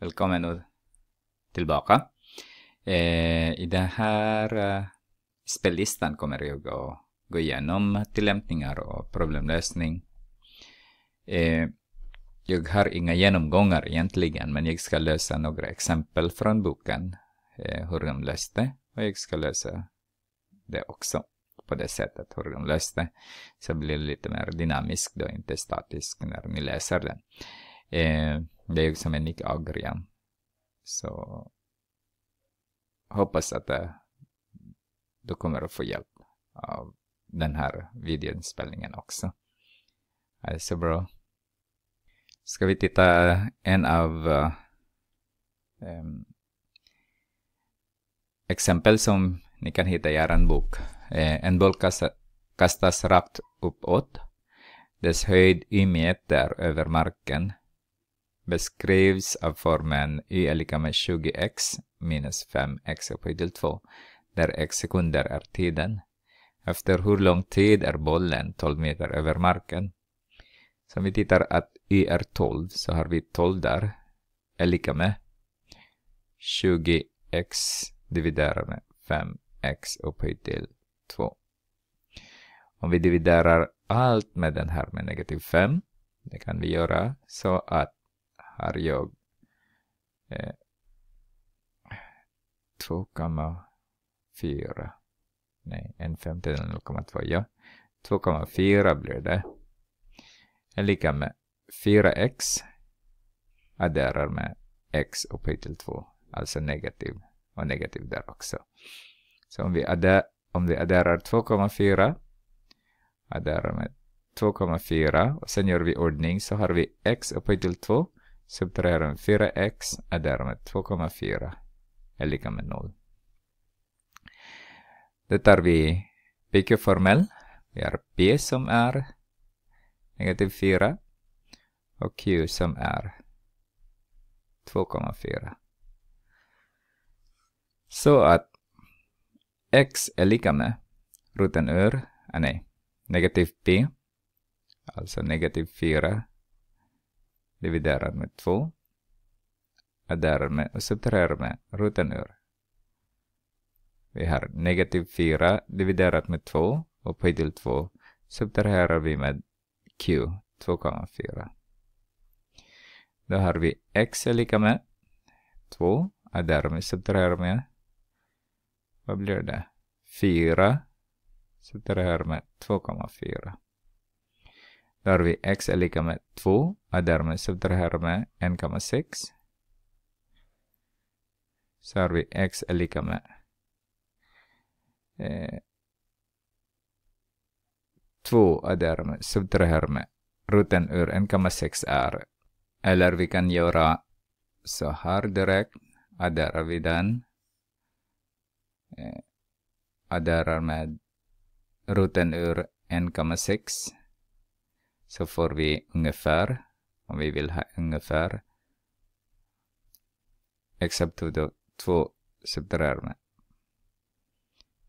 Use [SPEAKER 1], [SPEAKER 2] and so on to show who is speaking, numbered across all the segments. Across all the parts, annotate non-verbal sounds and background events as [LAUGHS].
[SPEAKER 1] Välkommen tillbaka. Eh, I den här eh, spellistan kommer jag att gå igenom tillämpningar och problemlösning. Eh, jag har inga genomgångar egentligen, men jag ska lösa några exempel från boken, eh, hur de löste, och jag ska lösa det också på det sättet hur de löste. Så blir det lite mer dynamiskt och inte statiskt när ni läser den. Eh, det är liksom en Nick Agrian. Så hoppas att eh, du kommer att få hjälp av den här videoinspelningen också. Det är så bra. Ska vi titta eh, en av uh, exempel som ni kan hitta i er bok. Eh, en boll kastas rakt uppåt. Dess höjd i meter över marken beskrivs av formen y är lika med 20x minus 5x upphöjt till 2, där x sekunder är tiden. Efter hur lång tid är bollen 12 meter över marken? Så om vi tittar att y är 12 så har vi 12 där är lika med 20x dividerat med 5x upphöjt till 2. Om vi dividerar allt med den här med negativ 5, det kan vi göra, så att har jag eh, 2,4. Nej, en femtedel 0,2. Ja, 2,4 blir det. Är lika med 4x adderar med x upphöjt till 2. Alltså negativ och negativ där också. Så om vi, adder, om vi adderar 2,4 adderar med 2,4 och sen gör vi ordning så har vi x upphöjt till 2 Subtraherar den 4x är därmed 2,4 är lika med 0. Då tar vi PQ-formel. Vi har P som är negativ 4 och Q som är 2,4. Så att x är lika med roten ur, ah, nej, negativ p, alltså negativ 4 dividerad med 2 och därmed subtraherar med roten ur. Vi har negativ 4 dividerat med 2 på till 2 subtraherar vi med q, 2,4. Då har vi x är lika med 2 och med subtraherar med, vad blir det? 4 subtraherar med 2,4. Då har vi x är lika med 2 och därmed subtraherar med 1,6. Så har vi x är lika med eh, 2 och därmed subtraherar med roten ur 1,6 är. Eller vi kan göra så här direkt. Och där har vi den. Eh, och där är med roten ur 1,6 så får vi ungefär, om vi vill ha ungefär, except to the två subtrahera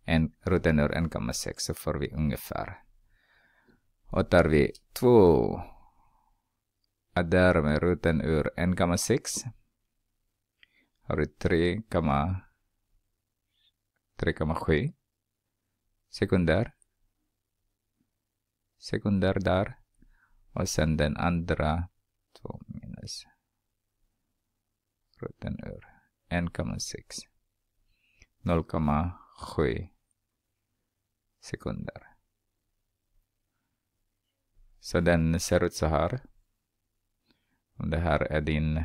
[SPEAKER 1] en roten ur 1,6 så får vi ungefär. Och tar vi 2 addar med roten ur 1,6 har vi 3,7 sekunder. Sekunder där. Och sen den andra, 2 minus rutten ur 1,6 0,7 sekunder. Så den ser ut så här. Om det här är din...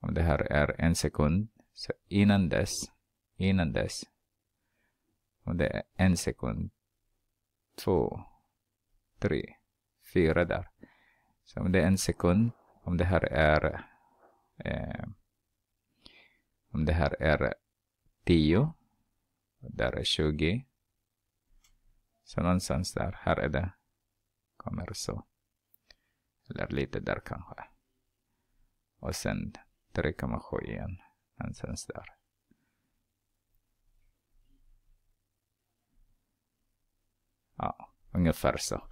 [SPEAKER 1] Om det här är en sekund. Så innan dess, innan dess. Om det är en sekund, två, tre, fyra där. Så om det är en sekund, om det här är eh, om det här är 10, där är 20. Så någonstans där, här är det, kommer så. Eller lite där kanske. Och sen 3,7 igen, någonstans där. Ja, ungefär så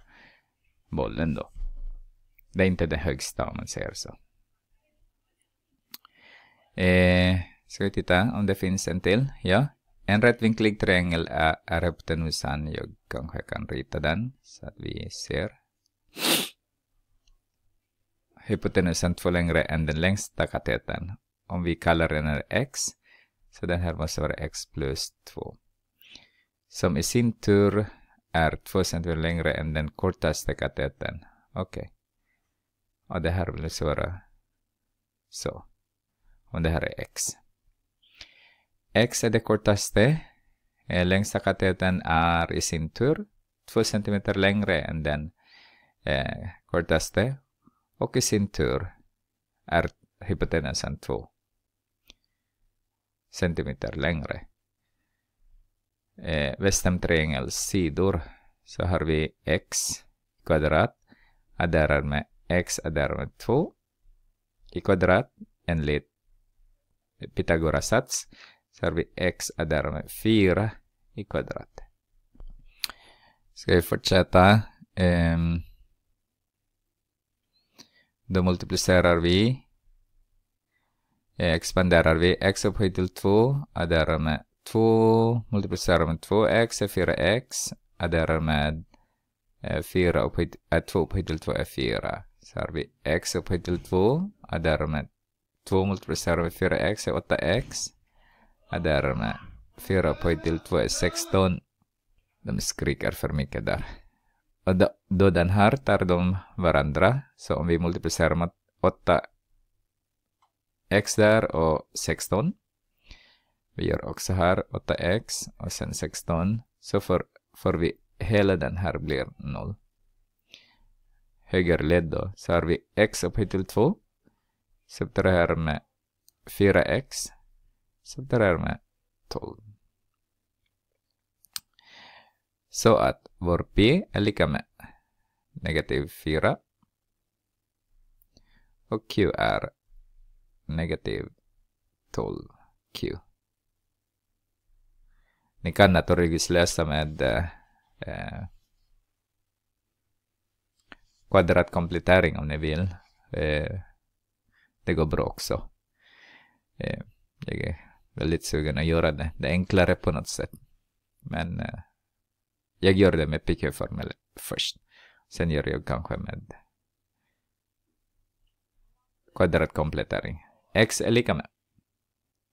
[SPEAKER 1] bollen då. Det är inte den högsta om man säger så. Eh, ska vi titta om det finns en till? Ja. En rättvinklig triangel är, är hypotenusan. Jag kanske kan rita den så att vi ser. Hypotenusan två längre än den längsta katetern. Om vi kallar den här x, så den här måste vara x plus 2. Som i sin tur är 2 cm längre än den kortaste katetern. Okej. Okay. Och det här vill svara så. Och det här är X. X är det kortaste. Eh, längsta katetern är i sin tur 2 cm längre än den eh, kortaste. Och i sin tur är hypotenusen 2 cm längre eh, Westhamtriangels sidor så har vi x kvadrat adderar med x adderar med 2 i kvadrat enligt Pythagoras sats så har vi x adderar med 4 i kvadrat. Ska vi fortsätta. Um, då multiplicerar vi. Eh, expanderar vi x upphöjt till 2 adderar med 2 multiplicerar med 2x är 4x. Adderar med 4 upphöjt, äh, 2 upphöjt till 2 är 4. Så har vi x upphöjt till 2. Adderar med 2 multiplicerar med 4x är 8x. Adderar med 4 upphöjt till 2 är 16. De skriker för mycket där. Och då, då den här tar de varandra. Så om vi multiplicerar med 8 x där och 16 vi gör också här 8x och sen 16. Så får, får vi hela den här blir 0. Höger led då, så har vi x upphöjt till 2. Subtraherar med 4x. Subtraherar med 12. Så att vår p är lika med negativ 4 och q är negativ 12q. Ni kan naturligtvis lösa med eh, eh, kvadratkomplettering om ni vill. Eh, det går bra också. Eh, jag är väldigt sugen att göra det. Det är enklare på något sätt. Men eh, jag gör det med PQ-formel först. Sen gör jag kanske med kvadratkomplettering. x är lika med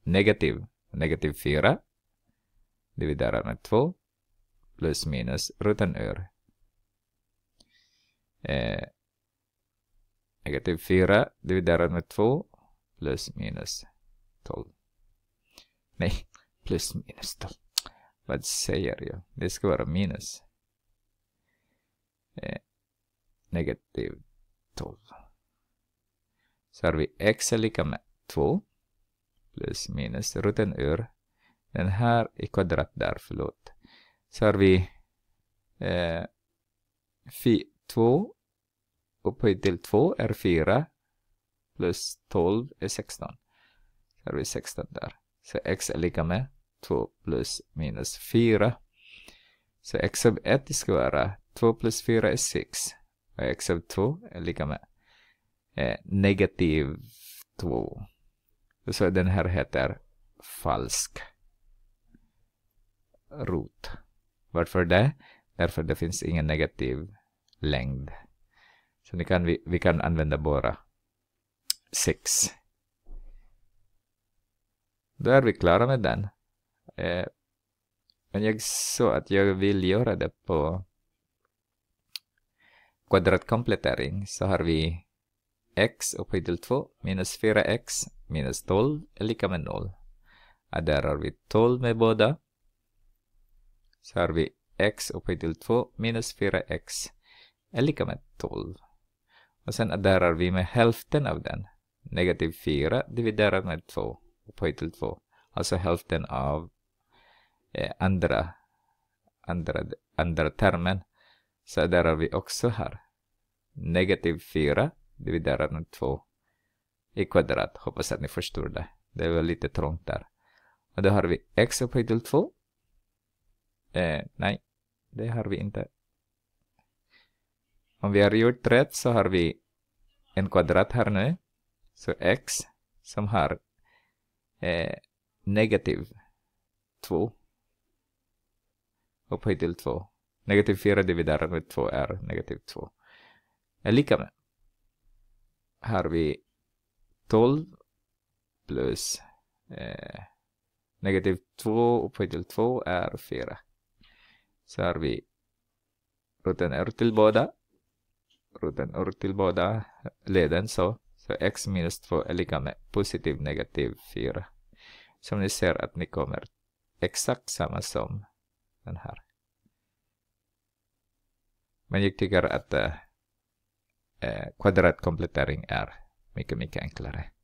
[SPEAKER 1] negativ, negativ 4 dividerat med 2 plus minus ruten ur. Eh, negativ 4 dividerat med 2 plus minus 12. Nej, [LAUGHS] plus minus 12. Vad säger jag? Det ska vara minus. Eh, negativ 12. Så har vi x är lika med 2 plus minus ruten ur den här i kvadrat där, förlåt. Så har vi eh, fi 2 upphöjt till 2 är 4 plus 12 är 16. Så har vi 16 där. Så x är lika med 2 plus minus 4. Så x av 1 ska vara 2 plus 4 är 6. Och x av 2 är lika med eh, negativ 2. Så den här heter falsk root. Varför det? Därför det finns ingen negativ längd. Så ni kan, vi, vi kan använda bara 6. Då är vi klara med den. Eh, men jag sa att jag vill göra det på kvadratkomplettering så har vi x upphöjt till 2 minus 4x minus 12 är lika med 0. Ja, där har vi 12 med båda så har vi x upphöjt till 2 minus 4x är lika med 12. Och sen adderar vi med hälften av den. Negativ 4 dividerat med 2 upphöjt till 2. Alltså hälften av eh, andra, andra, andra termen. Så adderar vi också här. Negativ 4 dividerat med 2 i kvadrat. Hoppas att ni förstår det. Det var lite trångt där. Och då har vi x upphöjt till 2 Eh, nej, det har vi inte. Om vi har gjort rätt så har vi en kvadrat här nu. Så x som har eh, negativ 2 upphöjt till 2. Negativ 4 dividerat med 2 är negativ 2. Är eh, lika med. Har vi 12 plus eh, negativ 2 upphöjt till 2 är 4. Så har vi roten är till båda. Ruten är till båda leden så. Så x minus 2 är lika med positiv negativ 4. Som ni ser att ni kommer exakt samma som den här. Men jag tycker att äh, kvadratkomplettering är mycket, mycket enklare.